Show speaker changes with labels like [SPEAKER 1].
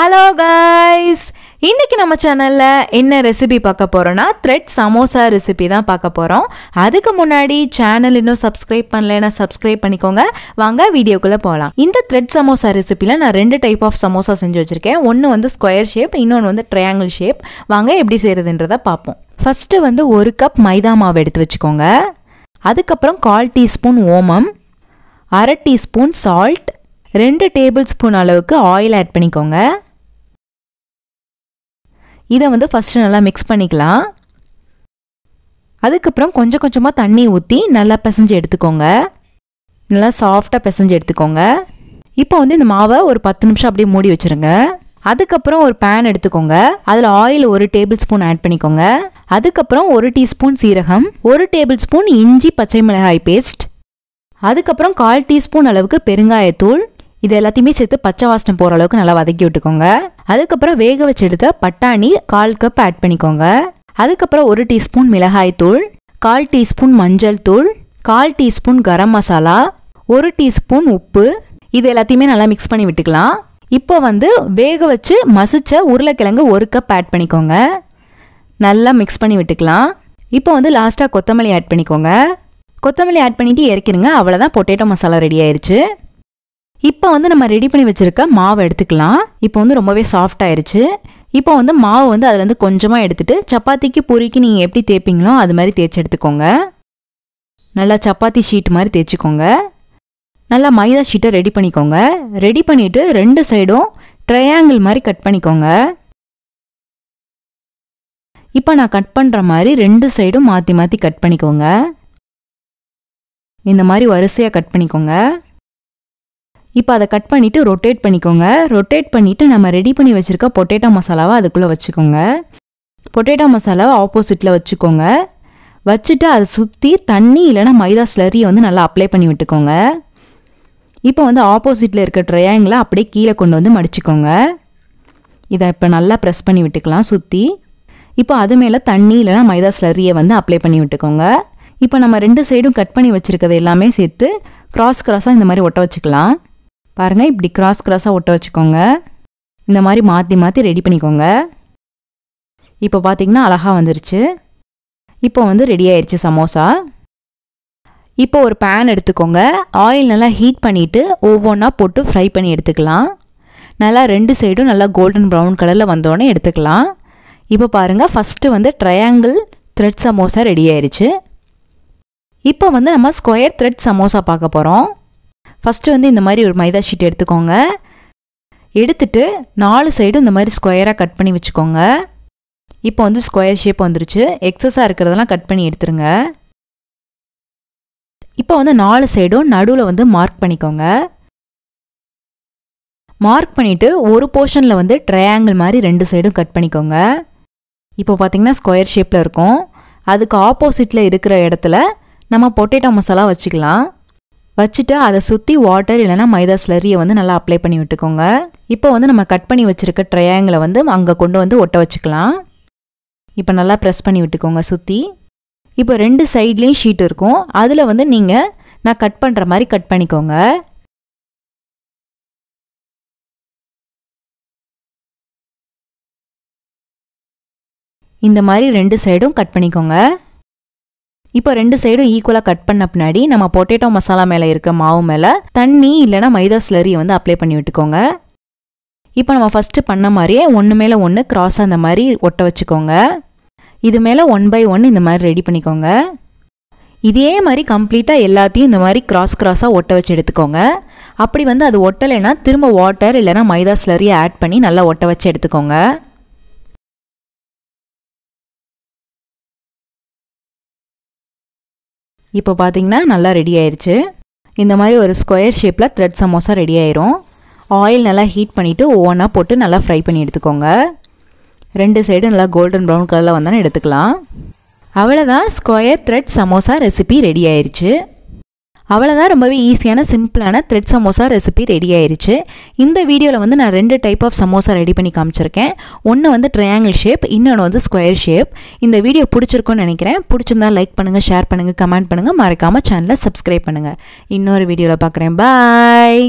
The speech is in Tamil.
[SPEAKER 1] ஹலோ கைஸ் இன்றைக்கி நம்ம சேனலில் என்ன ரெசிபி பார்க்க போகிறோன்னா த்ரெட் சமோசா ரெசிபி தான் பார்க்க போகிறோம் அதுக்கு முன்னாடி சேனல் இன்னும் சப்ஸ்கிரைப் பண்ணலைன்னா சப்ஸ்கிரைப் பண்ணிக்கோங்க வாங்க வீடியோக்குள்ளே போகலாம் இந்த த்ரெட் சமோசா ரெசிபியில் நான் ரெண்டு டைப் ஆஃப் சமோசா செஞ்சு வச்சுருக்கேன் ஒன்று வந்து ஸ்கொயர் ஷேப் இன்னொன்று வந்து ட்ரையாங்கிள் ஷேப் வாங்க எப்படி செய்கிறதுன்றதை பார்ப்போம் ஃபஸ்ட்டு வந்து ஒரு கப் மைதா மாவு எடுத்து வச்சுக்கோங்க அதுக்கப்புறம் கால் டீஸ்பூன் ஓமம் அரை டீஸ்பூன் சால்ட் ரெண்டு டேபிள் ஸ்பூன் அளவுக்கு ஆயில் ஆட் பண்ணிக்கோங்க இதை வந்து ஃபஸ்ட்டு நல்லா மிக்ஸ் பண்ணிக்கலாம் அதுக்கப்புறம் கொஞ்சம் கொஞ்சமாக தண்ணி ஊற்றி நல்லா பிசைஞ்சு எடுத்துக்கோங்க நல்லா சாஃப்டாக பிசைஞ்சு எடுத்துக்கோங்க இப்போ வந்து இந்த மாவை ஒரு பத்து நிமிஷம் அப்படியே மூடி வச்சுருங்க அதுக்கப்புறம் ஒரு பேன் எடுத்துக்கோங்க அதில் ஆயில் ஒரு டேபிள் ஸ்பூன் ஆட் பண்ணிக்கோங்க அதுக்கப்புறம் ஒரு டீஸ்பூன் சீரகம் ஒரு டேபிள் ஸ்பூன் இஞ்சி பச்சை மிளகாய் பேஸ்ட் அதுக்கப்புறம் கால் டீஸ்பூன் அளவுக்கு பெருங்காயத்தூள் இது எல்லாத்தையுமே சேர்த்து பச்சை வாசனை போகிற அளவுக்கு நல்லா வதக்கி விட்டுக்கோங்க அதுக்கப்புறம் வேக வச்சு எடுத்த பட்டாணி கால் கப் ஆட் பண்ணிக்கோங்க அதுக்கப்புறம் ஒரு டீஸ்பூன் மிளகாய் தூள் கால் டீஸ்பூன் மஞ்சள் தூள் கால் டீஸ்பூன் கரம் மசாலா ஒரு டீஸ்பூன் உப்பு இது எல்லாத்தையுமே நல்லா மிக்ஸ் பண்ணி விட்டுக்கலாம் இப்போ வந்து வேக வச்சு மசிச்ச உருளைக்கிழங்கு ஒரு கப் ஆட் பண்ணிக்கோங்க நல்லா மிக்ஸ் பண்ணி விட்டுக்கலாம் இப்போ வந்து லாஸ்ட்டாக கொத்தமல்லி ஆட் பண்ணிக்கோங்க கொத்தமல்லி ஆட் பண்ணிவிட்டு இறக்கிடுங்க அவ்வளோதான் பொட்டேட்டோ மசாலா ரெடி ஆயிடுச்சு இப்போ வந்து நம்ம ரெடி பண்ணி வச்சுருக்க மாவை எடுத்துக்கலாம் இப்போ வந்து ரொம்பவே சாஃப்ட் ஆயிருச்சு இப்போ வந்து மாவு வந்து அதுலேருந்து கொஞ்சமாக எடுத்துகிட்டு சப்பாத்திக்கு பொறிக்கு நீங்கள் எப்படி தேய்ப்பீங்களோ அது மாதிரி தேய்ச்சி எடுத்துக்கோங்க நல்லா சப்பாத்தி ஷீட் மாதிரி தேய்ச்சிக்கோங்க நல்லா மைதா ஷீட்டை ரெடி பண்ணிக்கோங்க ரெடி பண்ணிவிட்டு ரெண்டு சைடும் ட்ரையாங்கிள் மாதிரி கட் பண்ணிக்கோங்க இப்போ நான் கட் பண்ணுற மாதிரி ரெண்டு சைடும் மாற்றி மாற்றி கட் பண்ணிக்கோங்க இந்த மாதிரி வரிசையாக கட் பண்ணிக்கோங்க இப்போ அதை கட் பண்ணிவிட்டு ரொட்டேட் பண்ணிக்கோங்க ரொட்டேட் பண்ணிவிட்டு நம்ம ரெடி பண்ணி வச்சுருக்க பொட்டேட்டோ மசாலாவை அதுக்குள்ளே வச்சுக்கோங்க பொட்டேட்டோ மசாலாவை ஆப்போசிட்டில் வச்சுக்கோங்க வச்சுட்டு அதை சுற்றி தண்ணி இல்லைனா மைதா ஸ்லரியை வந்து நல்லா அப்ளை பண்ணி விட்டுக்கோங்க இப்போ வந்து ஆப்போசிட்டில் இருக்க ட்ரையாங்கிளை அப்படியே கீழே கொண்டு வந்து மடிச்சுக்கோங்க இதை இப்போ நல்லா ப்ரெஸ் பண்ணி விட்டுக்கலாம் சுற்றி இப்போ அது மேலே தண்ணி இல்லைனா மைதா ஸ்லரியை வந்து அப்ளை பண்ணி விட்டுக்கோங்க இப்போ நம்ம ரெண்டு சைடும் கட் பண்ணி வச்சுருக்கிறது எல்லாமே சேர்த்து க்ராஸ் க்ராஸாக இந்த மாதிரி ஒட்ட வச்சுக்கலாம் பாருங்கள் இப்படி கிராஸ் கிராஸாக ஒட்ட வச்சுக்கோங்க இந்த மாதிரி மாற்றி மாற்றி ரெடி பண்ணிக்கோங்க இப்போ பார்த்தீங்கன்னா அழகாக வந்துருச்சு இப்போ வந்து ரெடி ஆயிடுச்சு சமோசா இப்போ ஒரு பேன் எடுத்துக்கோங்க ஆயில் நல்லா ஹீட் பண்ணிவிட்டு ஒவ்வொன்றா போட்டு ஃப்ரை பண்ணி எடுத்துக்கலாம் நல்லா ரெண்டு சைடும் நல்லா கோல்டன் ப்ரௌன் கலரில் வந்தோடனே எடுத்துக்கலாம் இப்போ பாருங்கள் ஃபஸ்ட்டு வந்து ட்ரையாங்கிள் த்ரெட் சமோசா ரெடி ஆயிடுச்சு இப்போ வந்து நம்ம ஸ்கொயர் த்ரெட் சமோசா பார்க்க போகிறோம் ஃபஸ்ட்டு வந்து இந்த மாதிரி ஒரு மைதா ஷீட் எடுத்துக்கோங்க எடுத்துட்டு நாலு சைடும் இந்த மாதிரி ஸ்கொயராக கட் பண்ணி வச்சுக்கோங்க இப்போ வந்து ஸ்கொயர் ஷேப் வந்துருச்சு எக்ஸஸாக இருக்கிறதெல்லாம் கட் பண்ணி எடுத்துருங்க இப்போ வந்து நாலு சைடும் நடுவில் வந்து மார்க் பண்ணிக்கோங்க மார்க் பண்ணிவிட்டு ஒரு போர்ஷனில் வந்து ட்ரையாங்கிள் மாதிரி ரெண்டு சைடும் கட் பண்ணிக்கோங்க இப்போ பார்த்திங்கன்னா ஸ்கொயர் ஷேப்பில் இருக்கும் அதுக்கு ஆப்போசிட்டில் இருக்கிற இடத்துல நம்ம பொட்டேட்டோ மசாலா வச்சுக்கலாம் வச்சுட்டு அதை சுற்றி வாட்டர் இல்லைனா மைதா ஸ்லரியை வந்து நல்லா அப்ளை பண்ணி விட்டுக்கோங்க இப்போ வந்து நம்ம கட் பண்ணி வச்சுருக்க ட்ரையாங்கிளை வந்து அங்கே கொண்டு வந்து ஒட்ட வச்சுக்கலாம் இப்போ நல்லா ப்ரெஸ் பண்ணி விட்டுக்கோங்க சுற்றி இப்போ ரெண்டு சைட்லேயும் ஷீட் இருக்கும் அதில் வந்து நீங்கள் நான் கட் பண்ணுற மாதிரி கட் பண்ணிக்கோங்க இந்த மாதிரி ரெண்டு சைடும் கட் பண்ணிக்கோங்க இப்போ ரெண்டு சைடும் ஈக்குவலாக கட் பண்ண பின்னாடி நம்ம பொட்டேட்டோ மசாலா மேலே இருக்கிற மாவு மேலே தண்ணி இல்லைனா மைதா ஸ்லரியை வந்து அப்ளை பண்ணி விட்டுக்கோங்க இப்போ நம்ம ஃபஸ்ட்டு பண்ண மாதிரியே ஒன்று மேலே ஒன்று கிராஸாக அந்த மாதிரி ஒட்ட வச்சுக்கோங்க இது மேலே ஒன் பை ஒன் இந்த மாதிரி ரெடி பண்ணிக்கோங்க இதே மாதிரி கம்ப்ளீட்டாக எல்லாத்தையும் இந்த மாதிரி கிராஸ் கிராஸாக ஒட்ட வச்சு எடுத்துக்கோங்க அப்படி வந்து அது ஒட்டலைன்னா திரும்ப வாட்டர் இல்லைனா மைதா ஸ்லரியை ஆட் பண்ணி நல்லா ஒட்ட வச்சு எடுத்துக்கோங்க இப்போ பார்த்தீங்கன்னா நல்லா ரெடி ஆயிடுச்சு இந்த மாதிரி ஒரு ஸ்கொயர் ஷேப்பில் த்ரெட் சமோசா ரெடி ஆயிரும் ஆயில் நல்லா ஹீட் பண்ணிவிட்டு ஒவ்வொன்றா போட்டு நல்லா ஃப்ரை பண்ணி எடுத்துக்கோங்க ரெண்டு சைடு நல்லா கோல்டன் ப்ரௌன் கலரில் வந்தாலும் எடுத்துக்கலாம் அவ்வளோதான் square thread samosa recipe ready ஆயிடுச்சு அவ்வளோதான் ரொம்பவே ஈஸியான சிம்பிளான த்ரெட் சமோசா ரெசிபி ரெடி ஆயிடுச்சு இந்த வீடியோவில் வந்து நான் ரெண்டு டைப் ஆஃப் சமோசா ரெடி பண்ணி காமிச்சிருக்கேன் ஒன்று வந்து ட்ரையாங்கிள் ஷேப் இன்னொன்று வந்து ஸ்கொயர் ஷேப் இந்த வீடியோ பிடிச்சிருக்கும்னு நினைக்கிறேன் பிடிச்சிருந்தா லைக் பண்ணுங்கள் ஷேர் பண்ணுங்கள் கமெண்ட் பண்ணுங்கள் மறக்காமல் சேனலை சப்ஸ்கிரைப் பண்ணுங்கள் இன்னொரு வீடியோவில் பார்க்குறேன் பாய்